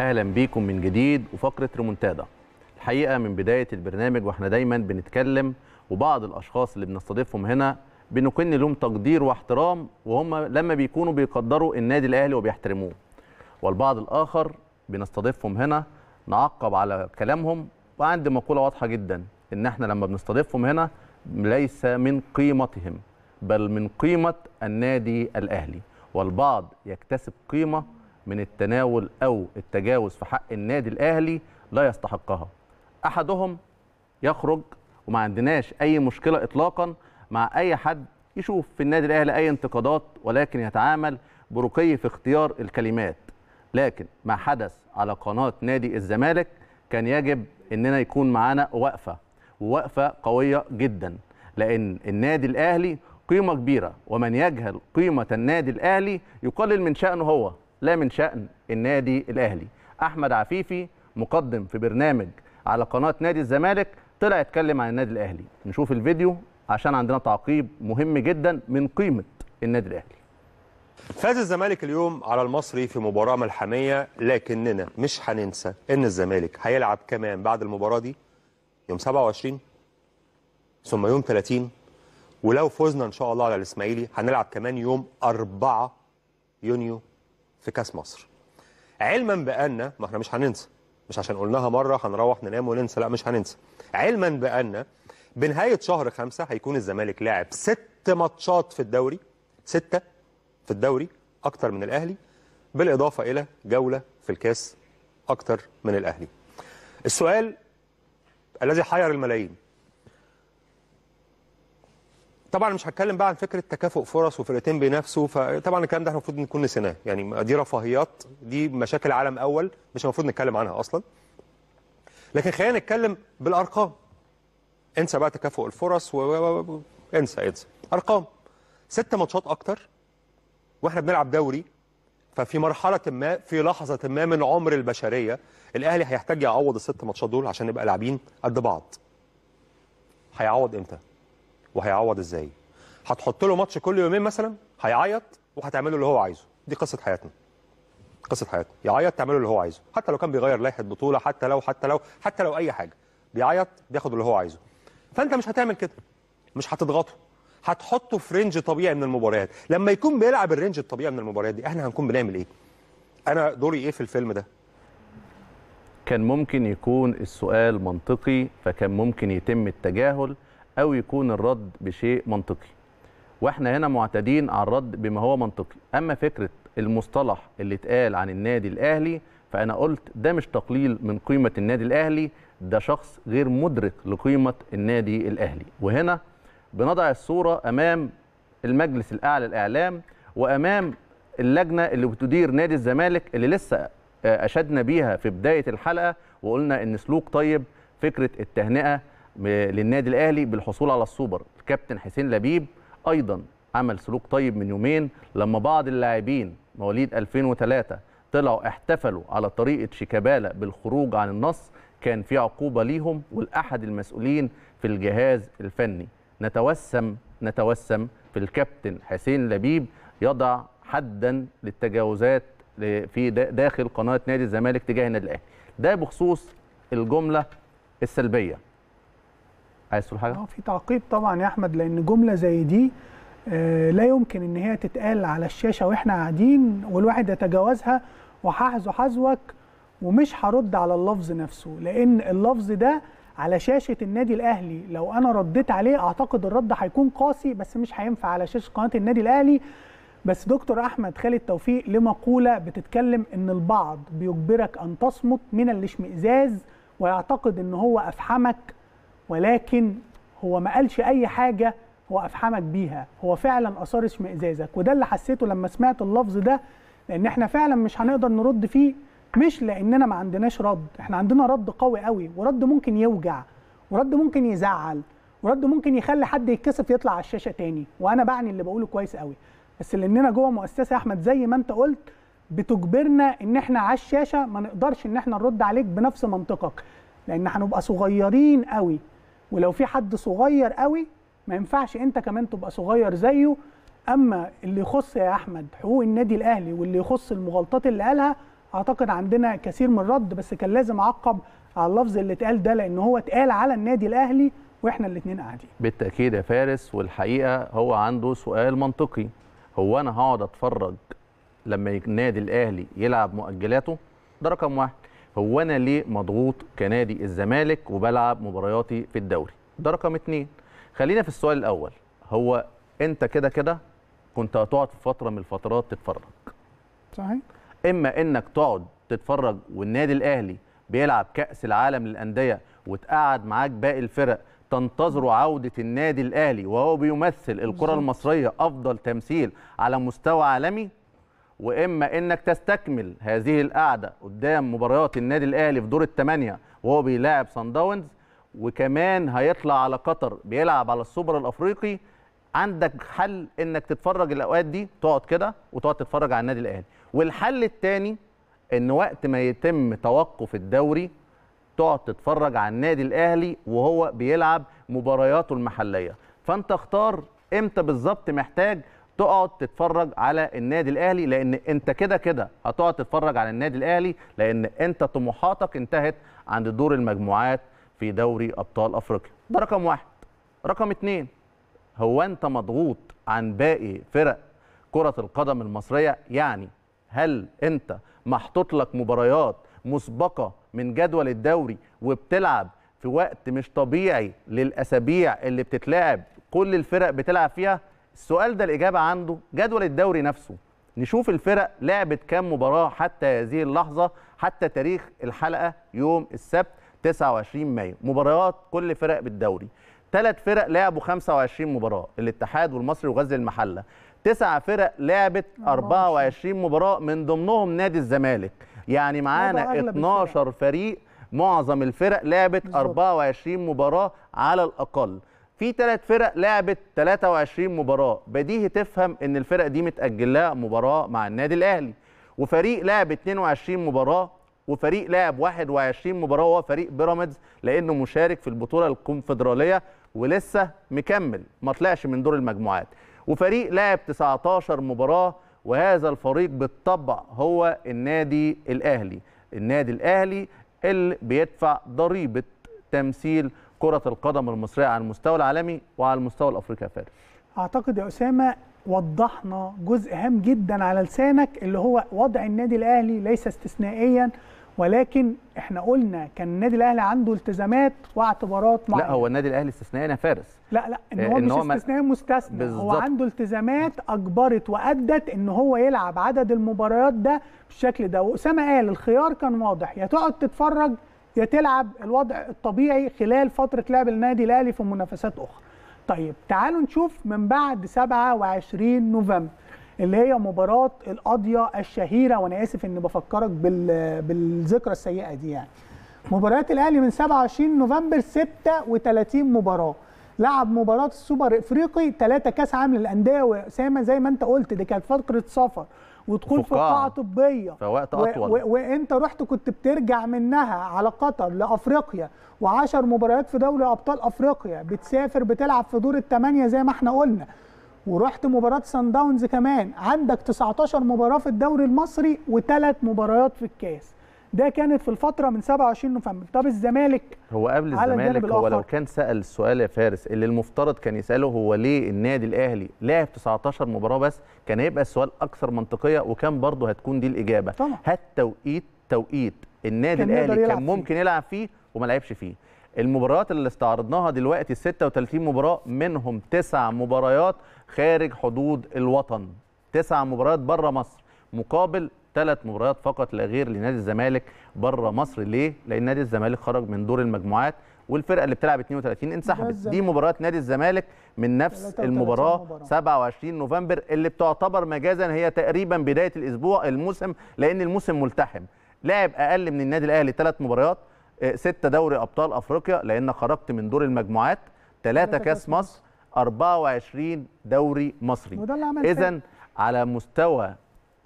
اهلا بيكم من جديد وفقره ريمونتادا الحقيقه من بدايه البرنامج واحنا دايما بنتكلم وبعض الاشخاص اللي بنستضيفهم هنا بنكن لهم تقدير واحترام وهم لما بيكونوا بيقدروا النادي الاهلي وبيحترموه والبعض الاخر بنستضيفهم هنا نعقب على كلامهم وعندي مقوله واضحه جدا ان احنا لما بنستضيفهم هنا ليس من قيمتهم بل من قيمه النادي الاهلي والبعض يكتسب قيمه من التناول أو التجاوز في حق النادي الأهلي لا يستحقها أحدهم يخرج وما عندناش أي مشكلة إطلاقا مع أي حد يشوف في النادي الأهلي أي انتقادات ولكن يتعامل برقي في اختيار الكلمات لكن ما حدث على قناة نادي الزمالك كان يجب أننا يكون معانا وقفة ووقفة قوية جدا لأن النادي الأهلي قيمة كبيرة ومن يجهل قيمة النادي الأهلي يقلل من شأنه هو لا من شأن النادي الأهلي أحمد عفيفي مقدم في برنامج على قناة نادي الزمالك طلع يتكلم عن النادي الأهلي نشوف الفيديو عشان عندنا تعقيب مهم جدا من قيمة النادي الأهلي فاز الزمالك اليوم على المصري في مباراة ملحمية لكننا مش هننسى إن الزمالك هيلعب كمان بعد المباراة دي يوم 27 ثم يوم 30 ولو فزنا إن شاء الله على الإسماعيلي هنلعب كمان يوم 4 يونيو في كاس مصر علما بان ما احنا مش هننسى مش عشان قلناها مره هنروح ننام وننسى لا مش هننسى علما بان بنهايه شهر خمسة هيكون الزمالك لاعب ست ماتشات في الدوري ستة في الدوري اكتر من الاهلي بالاضافه الى جوله في الكاس اكتر من الاهلي السؤال الذي حير الملايين طبعا مش هتكلم بقى عن فكره تكافؤ فرص وفرقتين بينافسوا فطبعا الكلام ده احنا المفروض نكون نسيناه يعني دي رفاهيات دي مشاكل عالم اول مش المفروض نتكلم عنها اصلا لكن خلينا نتكلم بالارقام انسى بقى تكافؤ الفرص و... انسى انسى ارقام ست ماتشات اكتر واحنا بنلعب دوري ففي مرحله ما في لحظه ما من عمر البشريه الاهلي هيحتاج يعوض الست ماتشات دول عشان نبقى لاعبين قد بعض هيعوض امتى وهيعوض ازاي هتحط له ماتش كل يومين مثلا هيعيط وهتعمله اللي هو عايزه دي قصه حياتنا قصه حياتنا يعيط تعمله اللي هو عايزه حتى لو كان بيغير لائحه بطوله حتى لو حتى لو حتى لو اي حاجه بيعيط بياخد اللي هو عايزه فانت مش هتعمل كده مش هتضغطه هتحطه في رينج طبيعي من المباريات لما يكون بيلعب الرينج الطبيعي من المباريات دي احنا هنكون بنعمل ايه انا دوري ايه في الفيلم ده كان ممكن يكون السؤال منطقي فكان ممكن يتم التجاهل او يكون الرد بشيء منطقي واحنا هنا معتدين على الرد بما هو منطقي اما فكره المصطلح اللي اتقال عن النادي الاهلي فانا قلت ده مش تقليل من قيمه النادي الاهلي ده شخص غير مدرك لقيمه النادي الاهلي وهنا بنضع الصوره امام المجلس الاعلى الاعلام وامام اللجنه اللي بتدير نادي الزمالك اللي لسه آه، اشدنا بيها في بدايه الحلقه وقلنا ان سلوك طيب فكره التهنئه للنادي الاهلي بالحصول على السوبر الكابتن حسين لبيب ايضا عمل سلوك طيب من يومين لما بعض اللاعبين مواليد 2003 طلعوا احتفلوا على طريقه شيكابالا بالخروج عن النص كان في عقوبه ليهم ولاحد المسؤولين في الجهاز الفني نتوسم نتوسم في الكابتن حسين لبيب يضع حدا للتجاوزات في داخل قناه نادي الزمالك تجاه النادي الاهلي ده بخصوص الجمله السلبيه عايز تقول حاجه؟ اه في تعقيب طبعا يا احمد لان جمله زي دي آه، لا يمكن ان هي تتقال على الشاشه واحنا قاعدين والواحد يتجاوزها وهحذو حذوك ومش هرد على اللفظ نفسه لان اللفظ ده على شاشه النادي الاهلي لو انا رديت عليه اعتقد الرد هيكون قاسي بس مش هينفع على شاشه قناه النادي الاهلي بس دكتور احمد خالد توفيق لمقوله بتتكلم ان البعض بيجبرك ان تصمت من الاشمئزاز ويعتقد ان هو افحمك ولكن هو ما قالش اي حاجه هو افحمك بيها هو فعلا اثار اشمئزازك وده اللي حسيته لما سمعت اللفظ ده لان احنا فعلا مش هنقدر نرد فيه مش لاننا ما عندناش رد احنا عندنا رد قوي قوي ورد ممكن يوجع ورد ممكن يزعل ورد ممكن يخلي حد يتكسف يطلع على الشاشه تاني وانا بعني اللي بقوله كويس قوي بس لاننا جوه مؤسسه يا احمد زي ما انت قلت بتجبرنا ان احنا على الشاشه ما نقدرش ان احنا نرد عليك بنفس منطقك لان هنبقى صغيرين قوي ولو في حد صغير قوي ما ينفعش انت كمان تبقى صغير زيه اما اللي يخص يا احمد حقوق النادي الاهلي واللي يخص المغالطات اللي قالها اعتقد عندنا كثير من الرد بس كان لازم اعقب على اللفظ اللي اتقال ده لان هو اتقال على النادي الاهلي واحنا الاثنين قاعدين بالتاكيد يا فارس والحقيقه هو عنده سؤال منطقي هو انا هقعد اتفرج لما النادي الاهلي يلعب مؤجلاته ده رقم واحد هو انا ليه مضغوط كنادي الزمالك وبلعب مبارياتي في الدوري ده رقم اتنين خلينا في السؤال الاول هو انت كده كده كنت هتقعد في فتره من الفترات تتفرج صحيح اما انك تقعد تتفرج والنادي الاهلي بيلعب كاس العالم للانديه وتقعد معاك باقي الفرق تنتظر عودة النادي الأهلي وهو بيمثل الكرة المصرية أفضل تمثيل على مستوى عالمي واما انك تستكمل هذه القعده قدام مباريات النادي الاهلي في دور الثمانيه وهو بيلاعب سان داونز وكمان هيطلع على قطر بيلعب على السوبر الافريقي عندك حل انك تتفرج الاوقات دي تقعد كده وتقعد تتفرج على النادي الاهلي والحل الثاني ان وقت ما يتم توقف الدوري تقعد تتفرج على النادي الاهلي وهو بيلعب مبارياته المحليه فانت اختار امتى بالظبط محتاج تقعد تتفرج على النادي الاهلي لان انت كده كده هتقعد تتفرج على النادي الاهلي لان انت طموحاتك انتهت عند دور المجموعات في دوري ابطال افريقيا ده رقم واحد رقم اتنين هو انت مضغوط عن باقي فرق كره القدم المصريه يعني هل انت محطوط لك مباريات مسبقه من جدول الدوري وبتلعب في وقت مش طبيعي للاسابيع اللي بتتلعب كل الفرق بتلعب فيها السؤال ده الاجابه عنده جدول الدوري نفسه نشوف الفرق لعبت كام مباراه حتى هذه اللحظه حتى تاريخ الحلقه يوم السبت 29 مايو مباريات كل فرق بالدوري ثلاث فرق لعبوا 25 مباراه الاتحاد والمصري وغزل المحله تسع فرق لعبت 24 مباراه من ضمنهم نادي الزمالك يعني معانا 12 فريق معظم الفرق لعبت 24 مباراه على الاقل في ثلاث فرق لعبت 23 مباراه بديهي تفهم ان الفرق دي متاجل لها مباراه مع النادي الاهلي وفريق لعب 22 مباراه وفريق لعب 21 مباراه وهو فريق بيراميدز لانه مشارك في البطوله الكونفدراليه ولسه مكمل ما طلعش من دور المجموعات وفريق لعب 19 مباراه وهذا الفريق بالطبع هو النادي الاهلي النادي الاهلي اللي بيدفع ضريبه تمثيل كرة القدم المصرية على المستوى العالمي وعلى المستوى الأفريقي فارس أعتقد يا أسامة وضحنا جزء هام جدا على لسانك اللي هو وضع النادي الأهلي ليس استثنائيا ولكن احنا قلنا كان النادي الاهلي عنده التزامات واعتبارات معينه لا هو النادي الاهلي استثنائي انا فارس لا لا ان إيه، هو إن مش استثنائي مستثنى هو عنده التزامات اجبرت وادت ان هو يلعب عدد المباريات ده بالشكل ده واسامه قال الخيار كان واضح يا تقعد تتفرج يا تلعب الوضع الطبيعي خلال فتره لعب النادي الاهلي في منافسات اخرى طيب تعالوا نشوف من بعد 27 نوفمبر اللي هي مباراة القاضية الشهيرة وأنا آسف إني بفكرك بالذكرى السيئة دي يعني. مباريات الأهلي من 27 نوفمبر 36 مباراة. لعب مباراه السوبر افريقي ثلاثه كاس عالم للانديه واسامه زي ما انت قلت دي كانت فتره سفر ودخول فقاعه طبيه فوقت اطول و... و... وانت رحت كنت بترجع منها على قطر لافريقيا و10 مباريات في دوري ابطال افريقيا بتسافر بتلعب في دور الثمانيه زي ما احنا قلنا ورحت مباراه سان داونز كمان عندك 19 مباراه في الدوري المصري وثلاث مباريات في الكاس ده كانت في الفتره من 27 نوفمبر طب الزمالك هو قبل الزمالك هو لو كان سال السؤال يا فارس اللي المفترض كان يساله هو ليه النادي الاهلي لعب 19 مباراه بس كان هيبقى السؤال اكثر منطقيه وكان برضه هتكون دي الاجابه طبعا. هالتوقيت توقيت النادي الاهلي كان ممكن يلعب فيه وما لعبش فيه المباريات اللي استعرضناها دلوقتي 36 مباراه منهم تسع مباريات خارج حدود الوطن تسع مباريات بره مصر مقابل ثلاث مباريات فقط لا غير لنادي الزمالك بره مصر ليه؟ لان نادي الزمالك خرج من دور المجموعات والفرقه اللي بتلعب 32 انسحبت دي مباراه نادي الزمالك من نفس المباراه 27 نوفمبر اللي بتعتبر مجازا هي تقريبا بدايه الاسبوع الموسم لان الموسم ملتحم لعب اقل من النادي الاهلي ثلاث مباريات آه، ستة دوري ابطال افريقيا لان خرجت من دور المجموعات ثلاثة كاس مصر 24 دوري مصري اذا على مستوى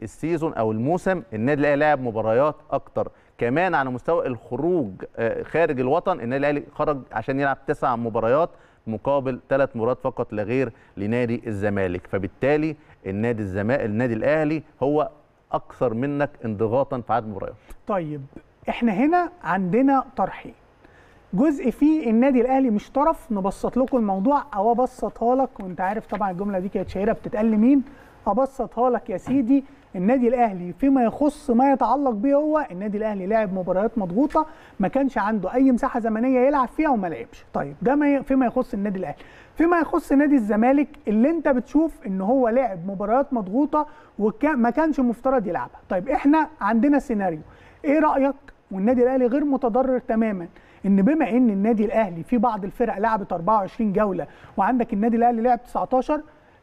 السيزون او الموسم النادي الاهلي لعب مباريات اكتر كمان على مستوى الخروج آه، خارج الوطن النادي الاهلي خرج عشان يلعب تسع مباريات مقابل ثلاث مباريات فقط لا غير لنادي الزمالك فبالتالي النادي الزمالك النادي الاهلي هو اكثر منك انضغاطا في عدد مباريات طيب احنا هنا عندنا طرحين جزء فيه النادي الاهلي مش طرف نبسط لكم الموضوع او ابسطها لك وانت عارف طبعا الجمله دي كانت شهيره بتتقال لمين ابسطها لك يا سيدي النادي الاهلي فيما يخص ما يتعلق بيه هو النادي الاهلي لعب مباريات مضغوطه ما كانش عنده اي مساحه زمنيه يلعب فيها وما لعبش طيب ده ما فيما يخص النادي الاهلي فيما يخص نادي الزمالك اللي انت بتشوف ان هو لعب مباريات مضغوطه وما كانش مفترض يلعبها طيب احنا عندنا سيناريو ايه رايك والنادي الاهلي غير متضرر تماما ان بما ان النادي الاهلي في بعض الفرق لعبت 24 جوله وعندك النادي الاهلي لعب 19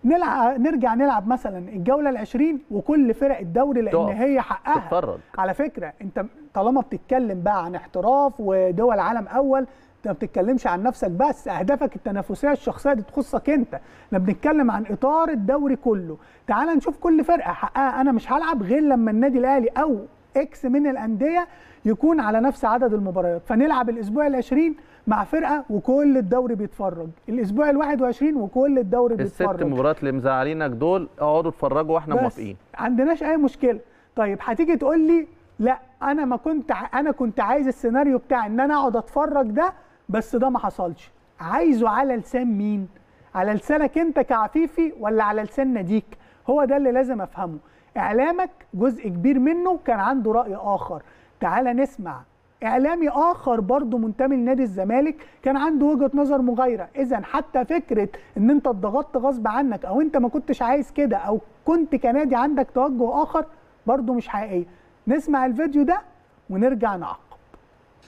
نلعب نرجع نلعب مثلا الجوله ال20 وكل فرق الدوري لان طبعا. هي حقها تتفرج. على فكره انت طالما بتتكلم بقى عن احتراف ودول عالم اول انت ما بتتكلمش عن نفسك بس اهدافك التنافسيه الشخصيه دي تخصك انت احنا بنتكلم عن اطار الدوري كله تعال نشوف كل فرقه حقها انا مش هلعب غير لما النادي الاهلي او اكس من الانديه يكون على نفس عدد المباريات فنلعب الاسبوع ال20 مع فرقه وكل الدوري بيتفرج الاسبوع ال21 وكل الدوري بيتفرج الست مباريات اللي مزعلينك دول اقعدوا اتفرجوا واحنا موافقين عندناش اي مشكله طيب هتيجي تقول لي لا انا ما كنت انا كنت عايز السيناريو بتاع ان انا اقعد اتفرج ده بس ده ما حصلش عايزه على لسان مين على لسانك انت كعفيفي ولا على لسان ناديك هو ده اللي لازم افهمه اعلامك جزء كبير منه كان عنده راي اخر تعال نسمع اعلامي اخر برضه منتمي لنادي الزمالك كان عنده وجهه نظر مغايره اذا حتى فكره ان انت اتضغطت غصب عنك او انت ما كنتش عايز كده او كنت كنادي عندك توجه اخر برضه مش حقيقيه نسمع الفيديو ده ونرجع نعقب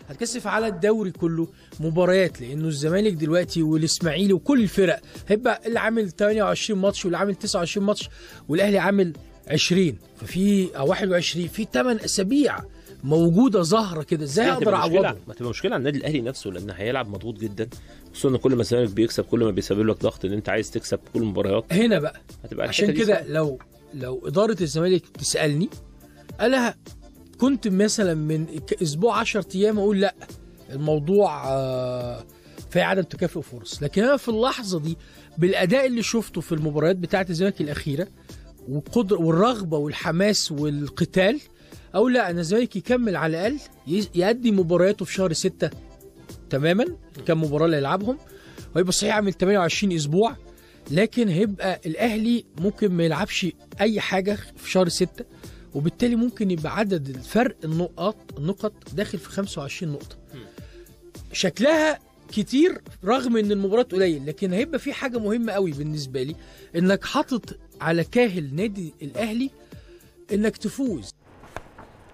هتكثف على الدوري كله مباريات لانه الزمالك دلوقتي والاسماعيلي وكل الفرق هيبقى اللي عامل 28 ماتش واللي عامل 29 ماتش والاهلي عامل 20 ففي او 21 في 8 اسابيع موجوده ظاهره كده ازاي اقدر اعوضه ما تبقى مشكله على النادي الاهلي نفسه لان هيلعب مضغوط جدا خصوصا ان كل ما الزمالك بيكسب كل ما بيسبب لك ضغط ان انت عايز تكسب كل المباريات هنا بقى هتبقى عشان كده لو لو اداره الزمالك تسالني انا كنت مثلا من اسبوع 10 ايام اقول لا الموضوع آه، في عدم تكافؤ فرص لكن انا في اللحظه دي بالاداء اللي شفته في المباريات بتاعه الزمالك الاخيره والقدر والرغبه والحماس والقتال او لا انا زيك يكمل على الاقل يأدي مبارياته في شهر ستة تماما كم مباراه اللي يلعبهم ويبقى صحيح عامل 28 اسبوع لكن هيبقى الاهلي ممكن ما يلعبش اي حاجه في شهر ستة وبالتالي ممكن يبقى عدد الفرق النقط النقط داخل في 25 نقطه شكلها كتير رغم ان المباراه قليل لكن هيبقى في حاجه مهمه قوي بالنسبه لي انك حاطط على كاهل نادي الاهلي انك تفوز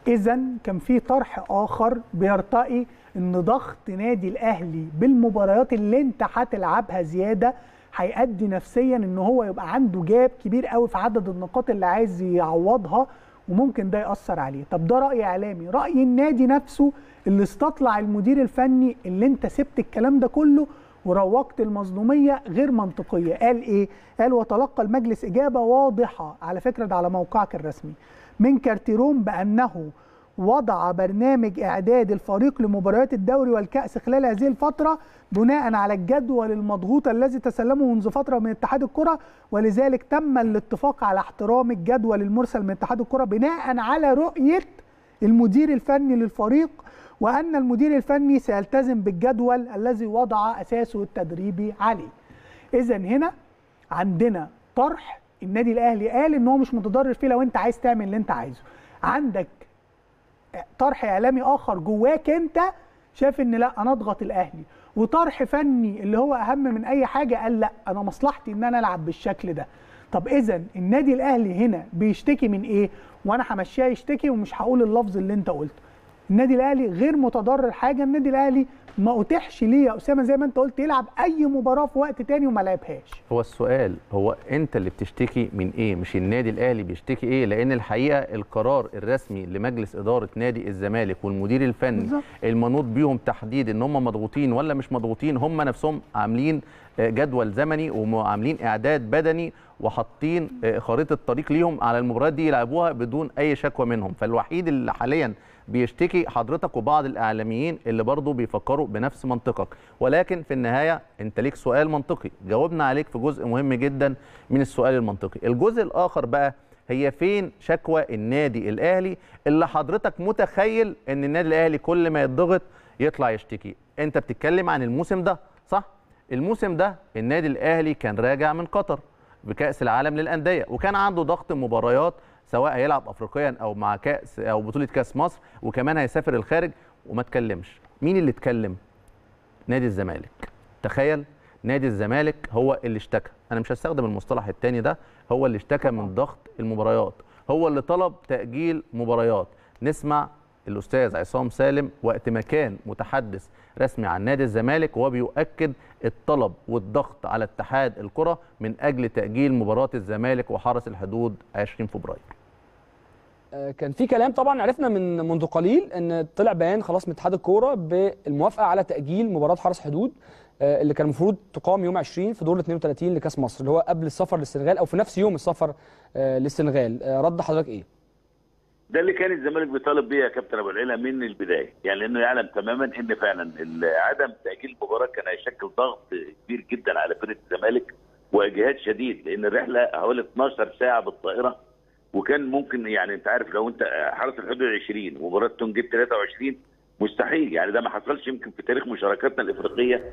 اذا كان في طرح اخر بيرتقي ان ضغط نادي الاهلي بالمباريات اللي انت هتلعبها زياده هيأدي نفسيا ان هو يبقى عنده جاب كبير قوي في عدد النقاط اللي عايز يعوضها وممكن ده ياثر عليه طب ده راي اعلامي راي النادي نفسه اللي استطلع المدير الفني اللي انت سبت الكلام ده كله وروقت المظلوميه غير منطقيه قال ايه قال وتلقى المجلس اجابه واضحه على فكره ده على موقعك الرسمي من كارتيرون بأنه وضع برنامج إعداد الفريق لمباريات الدوري والكأس خلال هذه الفترة بناء على الجدول المضغوط الذي تسلمه منذ فترة من اتحاد الكرة ولذلك تم الاتفاق على احترام الجدول المرسل من اتحاد الكرة بناء على رؤية المدير الفني للفريق وأن المدير الفني سيلتزم بالجدول الذي وضع أساسه التدريبي عليه إذا هنا عندنا طرح النادي الاهلي قال ان هو مش متضرر فيه لو انت عايز تعمل اللي انت عايزه عندك طرح اعلامي اخر جواك انت شاف ان لا انا اضغط الاهلي وطرح فني اللي هو اهم من اي حاجه قال لا انا مصلحتي ان انا العب بالشكل ده طب اذا النادي الاهلي هنا بيشتكي من ايه وانا همشيها يشتكي ومش هقول اللفظ اللي انت قلته النادي الاهلي غير متضرر حاجه النادي الاهلي ما اتيحش ليه يا اسامه زي ما انت قلت يلعب اي مباراه في وقت تاني وما لعبهاش هو السؤال هو انت اللي بتشتكي من ايه مش النادي الاهلي بيشتكي ايه لان الحقيقه القرار الرسمي لمجلس اداره نادي الزمالك والمدير الفني بالزبط. المنوط بيهم تحديد ان هم مضغوطين ولا مش مضغوطين هم نفسهم عاملين آه، جدول زمني وعاملين اعداد بدني وحاطين آه، خريطه طريق ليهم على المباريات دي يلعبوها بدون اي شكوى منهم فالوحيد اللي حاليا بيشتكي حضرتك وبعض الاعلاميين اللي برضه بيفكروا بنفس منطقك ولكن في النهايه انت ليك سؤال منطقي جاوبنا عليك في جزء مهم جدا من السؤال المنطقي الجزء الاخر بقى هي فين شكوى النادي الاهلي اللي حضرتك متخيل ان النادي الاهلي كل ما يتضغط يطلع يشتكي انت بتتكلم عن الموسم ده صح الموسم ده النادي الاهلي كان راجع من قطر بكاس العالم للانديه وكان عنده ضغط مباريات سواء هيلعب افريقيا او مع كاس او بطوله كاس مصر وكمان هيسافر الخارج وما اتكلمش مين اللي اتكلم نادي الزمالك تخيل نادي الزمالك هو اللي اشتكى انا مش هستخدم المصطلح التاني ده هو اللي اشتكى من ضغط المباريات هو اللي طلب تاجيل مباريات نسمع الاستاذ عصام سالم وقت ما كان متحدث رسمي عن نادي الزمالك وهو بيؤكد الطلب والضغط على اتحاد الكره من اجل تاجيل مباراه الزمالك وحرس الحدود 20 فبراير كان في كلام طبعا عرفنا من منذ قليل ان طلع بيان خلاص من اتحاد الكوره بالموافقه على تاجيل مباراه حرس حدود آه، اللي كان المفروض تقام يوم 20 في دور 32 لكاس مصر اللي هو قبل السفر للسنغال او في نفس يوم السفر آه، للسنغال آه، رد حضرتك ايه؟ ده اللي كان الزمالك بيطالب بيه يا كابتن ابو العلا من البدايه يعني لانه يعلم تماما ان فعلا عدم تاجيل المباراه كان هيشكل ضغط كبير جدا على فرقه الزمالك واجهاد شديد لان الرحله حوالي 12 ساعه بالطائره وكان ممكن يعني انت عارف لو انت حرس الحدود 20 ومباراه تون 23 مستحيل يعني ده ما حصلش يمكن في تاريخ مشاركاتنا الافريقيه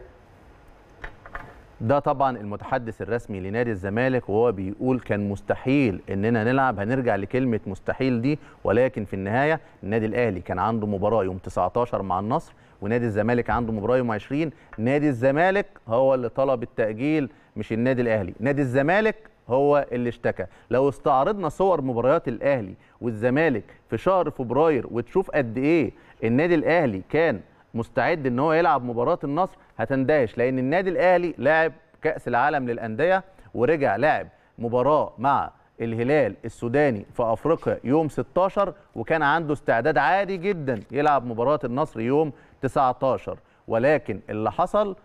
ده طبعا المتحدث الرسمي لنادي الزمالك وهو بيقول كان مستحيل اننا نلعب هنرجع لكلمه مستحيل دي ولكن في النهايه النادي الاهلي كان عنده مباراه يوم 19 مع النصر ونادي الزمالك عنده مباراه يوم 20 نادي الزمالك هو اللي طلب التاجيل مش النادي الاهلي نادي الزمالك هو اللي اشتكى لو استعرضنا صور مباريات الاهلي والزمالك في شهر فبراير وتشوف قد ايه النادي الاهلي كان مستعد ان هو يلعب مباراه النصر هتندهش لان النادي الاهلي لعب كاس العالم للانديه ورجع لعب مباراه مع الهلال السوداني في افريقيا يوم 16 وكان عنده استعداد عادي جدا يلعب مباراه النصر يوم 19 ولكن اللي حصل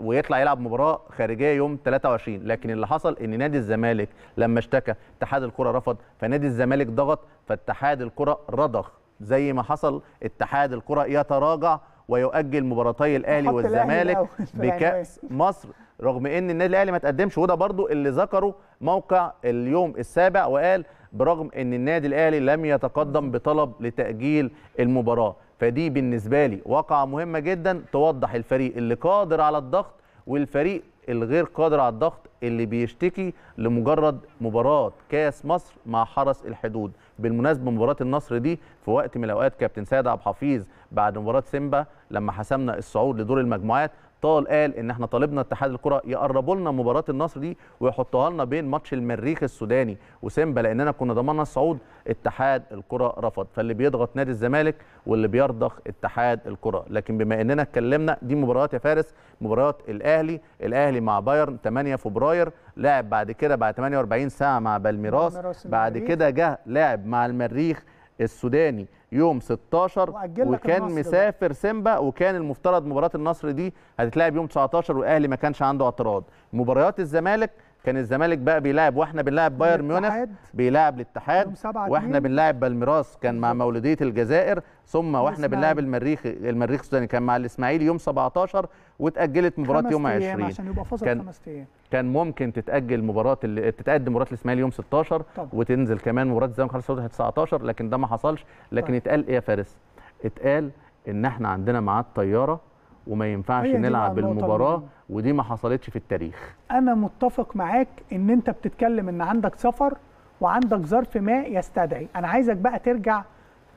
ويطلع يلعب مباراه خارجيه يوم 23 لكن اللي حصل ان نادي الزمالك لما اشتكى اتحاد الكره رفض فنادي الزمالك ضغط فاتحاد الكره رضخ زي ما حصل اتحاد الكره يتراجع ويؤجل مباراتي الاهلي والزمالك بكاس مصر رغم ان النادي الاهلي ما تقدمش وده برضو اللي ذكره موقع اليوم السابع وقال برغم ان النادي الاهلي لم يتقدم بطلب لتاجيل المباراه فدي بالنسبه لي واقعه مهمه جدا توضح الفريق اللي قادر على الضغط والفريق الغير قادر على الضغط اللي بيشتكي لمجرد مباراه كاس مصر مع حرس الحدود بالمناسبه مباراه النصر دي في وقت من الاوقات كابتن سيد عبد الحفيظ بعد مباراه سيمبا لما حسمنا الصعود لدور المجموعات طال قال ان احنا طالبنا اتحاد الكره يقربوا لنا مباراه النصر دي ويحطها لنا بين ماتش المريخ السوداني وسيمبا لاننا كنا ضمننا الصعود اتحاد الكره رفض فاللي بيضغط نادي الزمالك واللي بيرضخ اتحاد الكره لكن بما اننا اتكلمنا دي مباريات يا فارس مباريات الاهلي الاهلي مع بايرن 8 فبراير لعب بعد كده بعد 48 ساعه مع بالميراس بعد كده جه لعب مع المريخ السوداني يوم 16 وكان مسافر سيمبا وكان المفترض مباراه النصر دي هتتلعب يوم 19 والاهلي ما كانش عنده اعتراض مباريات الزمالك كان الزمالك بقى بيلعب واحنا بنلعب بايرن ميونخ بيلعب الاتحاد واحنا بنلعب بالميراث كان مع مولوديه الجزائر ثم واحنا بنلعب المريخ المريخ السوداني كان مع الاسماعيلي يوم 17 واتاجلت مباراه يوم 20 عشان يبقى فاصل كان خمس ايام كان ممكن تتاجل مباراه اللي تتقدم مباراه الاسماعيلي يوم 16 طبعا. وتنزل كمان مباراه الزمالك خلاص 19 لكن ده ما حصلش لكن طبعا. اتقال ايه يا فارس اتقال ان احنا عندنا ميعاد طياره وما ينفعش نلعب المباراه ودي ما حصلتش في التاريخ انا متفق معاك ان انت بتتكلم ان عندك سفر وعندك ظرف ما يستدعي انا عايزك بقى ترجع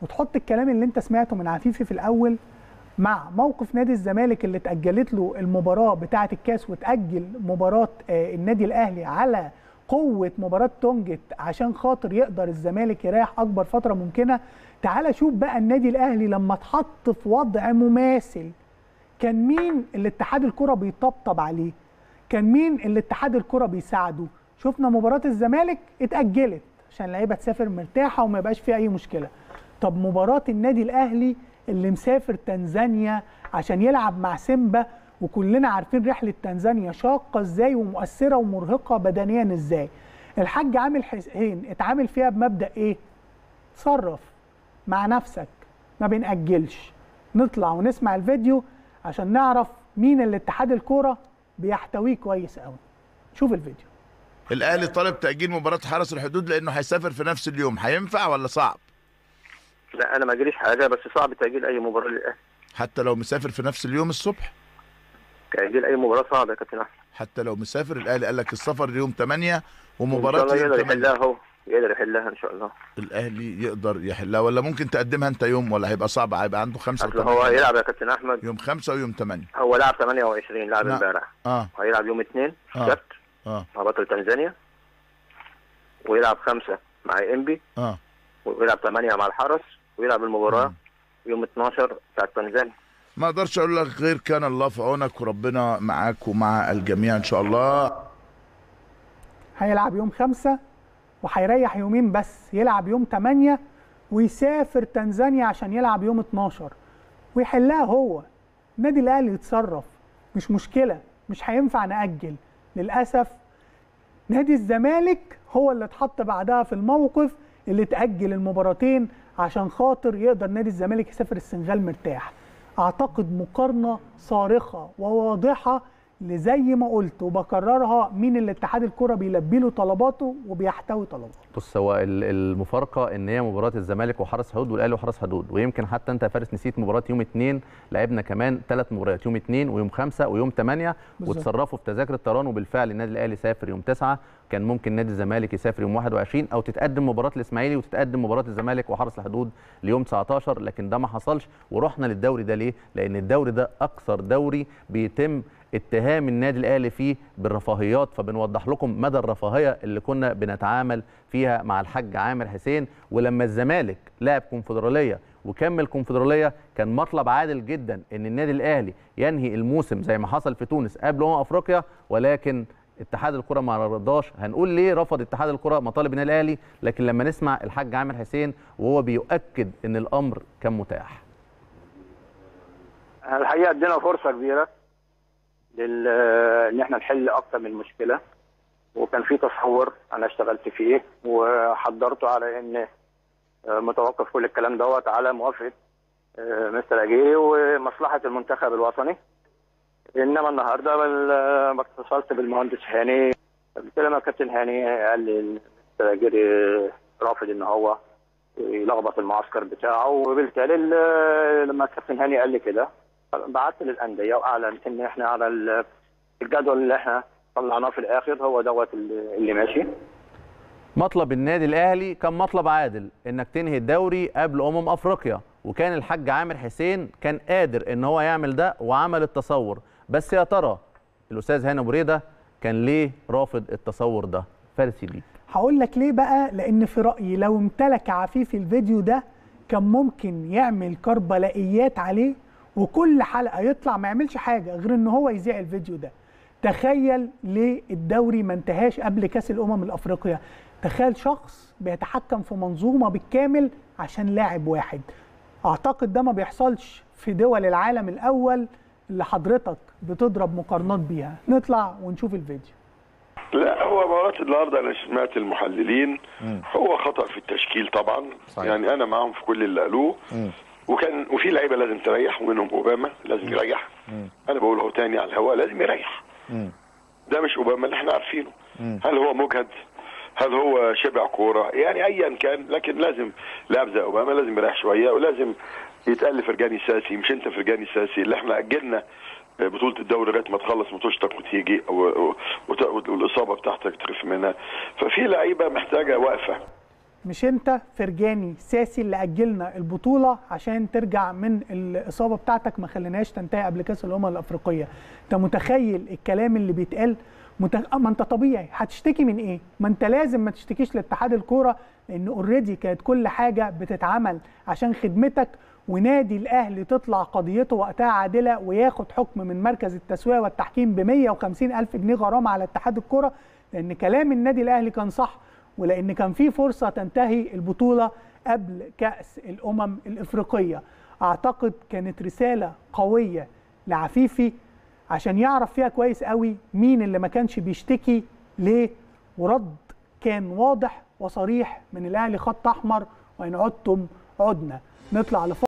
وتحط الكلام اللي انت سمعته من عفيفي في الاول مع موقف نادي الزمالك اللي تأجلت له المباراه بتاعه الكاس وتاجل مباراه آه، النادي الاهلي على قوه مباراه تونجت عشان خاطر يقدر الزمالك يريح اكبر فتره ممكنه تعال شوف بقى النادي الاهلي لما اتحط في وضع مماثل كان مين اللي اتحاد الكره بيطبطب عليه كان مين اللي اتحاد الكره بيساعده شفنا مباراه الزمالك اتاجلت عشان اللعيبه تسافر مرتاحه وما يبقاش في اي مشكله طب مباراه النادي الاهلي اللي مسافر تنزانيا عشان يلعب مع سيمبا وكلنا عارفين رحله تنزانيا شاقه ازاي ومؤثره ومرهقه بدنيا ازاي الحاج عامل حسين اتعامل فيها بمبدا ايه تصرف مع نفسك ما بنأجلش نطلع ونسمع الفيديو عشان نعرف مين اللي اتحاد الكوره بيحتويه كويس قوي شوف الفيديو الاهلي طالب تاجيل مباراه حرس الحدود لانه هيسافر في نفس اليوم هينفع ولا صعب لا انا ما جريش حاجه بس صعب تاجيل اي مباراه للاهلي حتى لو مسافر في نفس اليوم الصبح تاجيل اي مباراه صعبه يا كابتن احمد حتى لو مسافر الاهلي قال لك السفر يوم 8 ومباراه يوم 8 هو يقدر يحلها ان شاء الله الاهلي يقدر يحلها ولا ممكن تقدمها انت يوم ولا هيبقى صعب هيبقى عنده خمسة اصل هو يلعب يا كابتن احمد يوم خمسة ويوم ثمانية هو لعب 28 لعب امبارح اه هيلعب يوم اثنين آه. السبت اه مع بطل تنزانيا ويلعب خمسة مع انبي اه ويلعب ثمانية مع الحرس ويلعب المباراة آه. يوم 12 بتاعت تنزانيا ما اقدرش اقول لك غير كان الله في عونك وربنا معاك ومع الجميع ان شاء الله هيلعب يوم خمسة وهيريح يومين بس يلعب يوم 8 ويسافر تنزانيا عشان يلعب يوم 12 ويحلها هو النادي الاهلي يتصرف مش مشكله مش هينفع ناجل للاسف نادي الزمالك هو اللي اتحط بعدها في الموقف اللي تاجل المباراتين عشان خاطر يقدر نادي الزمالك يسافر السنغال مرتاح اعتقد مقارنه صارخه وواضحه لزي ما قلت وبكررها مين اللي اتحاد الكره بيلبي له طلباته وبيحتوي طلباته بص هو المفارقه ان هي مباراه الزمالك وحرس حدود والاهلي وحرس حدود ويمكن حتى انت يا فارس نسيت مباراه يوم اثنين لعبنا كمان ثلاث مباريات يوم اثنين ويوم خمسه ويوم ثمانيه وتصرفوا في تذاكر الطيران وبالفعل النادي الاهلي سافر يوم تسعه كان ممكن نادي الزمالك يسافر يوم 21 او تتقدم مباراه الاسماعيلي وتتقدم مباراه الزمالك وحرس الحدود ليوم 19 لكن ده ما حصلش ورحنا للدوري ده ليه؟ لان الدوري ده اكثر دوري بيتم اتهام النادي الاهلي فيه بالرفاهيات فبنوضح لكم مدى الرفاهيه اللي كنا بنتعامل فيها مع الحاج عامر حسين ولما الزمالك لعب كونفدراليه وكمل كونفدراليه كان مطلب عادل جدا ان النادي الاهلي ينهي الموسم زي ما حصل في تونس قبل امم افريقيا ولكن اتحاد الكره ما رضاش هنقول ليه رفض اتحاد الكره مطالب النادي الاهلي لكن لما نسمع الحاج عامر حسين وهو بيؤكد ان الامر كان متاح الحقيقه ادينا فرصه كبيره لل آه، ان احنا نحل اكتر من مشكله وكان في تصور انا اشتغلت فيه وحضرته على ان آه، متوقف كل الكلام دوت على موافقه آه، مستر اجيري ومصلحه المنتخب الوطني انما النهارده ما اتصلت بالمهندس هاني قلت لما كابتن هاني قال لي مستر اجيري رافض ان هو يلخبط المعسكر بتاعه وبالتالي لما كابتن هاني قال لي كده بعثت للانديه واعلن ان احنا على الجدول اللي احنا طلعناه في الاخر هو دوت اللي ماشي مطلب النادي الاهلي كان مطلب عادل انك تنهي الدوري قبل امم افريقيا وكان الحاج عامر حسين كان قادر ان هو يعمل ده وعمل التصور بس يا ترى الاستاذ هاني بريده كان ليه رافض التصور ده فارس ليك هقول لك ليه بقى لان في رايي لو امتلك عفيف الفيديو ده كان ممكن يعمل كربلائيات عليه وكل حلقه يطلع ما يعملش حاجه غير ان هو يذيع الفيديو ده تخيل ليه الدوري ما انتهاش قبل كاس الامم الافريقيه تخيل شخص بيتحكم في منظومه بالكامل عشان لاعب واحد اعتقد ده ما بيحصلش في دول العالم الاول اللي حضرتك بتضرب مقارنات بيها نطلع ونشوف الفيديو لا هو مباراه النهارده انا سمعت المحللين هو خطا في التشكيل طبعا صحيح. يعني انا معاهم في كل اللي قالوه وكان وفي لعيبه لازم تريح ومنهم اوباما لازم يريح انا بقول اهو تاني على الهواء لازم يريح ده مش اوباما اللي احنا عارفينه هل هو مجهد هل هو شبع كوره يعني ايا كان لكن لازم لاعب زي اوباما لازم يريح شويه ولازم يتقال فرجاني ساسي مش انت فرجاني ساسي اللي احنا اجلنا بطوله الدوري لغايه ما تخلص ماتشتك وتيجي والاصابه بتاعتك تخف منها ففي لعيبه محتاجه وقفه مش انت فرجاني ساسي اللي اجلنا البطوله عشان ترجع من الاصابه بتاعتك ما خليناش تنتهي قبل كاس الامم الافريقيه انت متخيل الكلام اللي بيتقال متخ... آه، ما انت طبيعي هتشتكي من ايه ما انت لازم ما تشتكيش لاتحاد الكوره لان اوريدي كانت كل حاجه بتتعمل عشان خدمتك ونادي الاهلي تطلع قضيته وقتها عادله وياخد حكم من مركز التسويه والتحكيم ب 150 الف جنيه غرامه على اتحاد الكوره لان كلام النادي الاهلي كان صح ولان كان في فرصه تنتهي البطوله قبل كاس الامم الافريقيه اعتقد كانت رساله قويه لعفيفي عشان يعرف فيها كويس قوي مين اللي ما كانش بيشتكي ليه ورد كان واضح وصريح من الاهلي خط احمر وان عدتم عدنا نطلع لفوق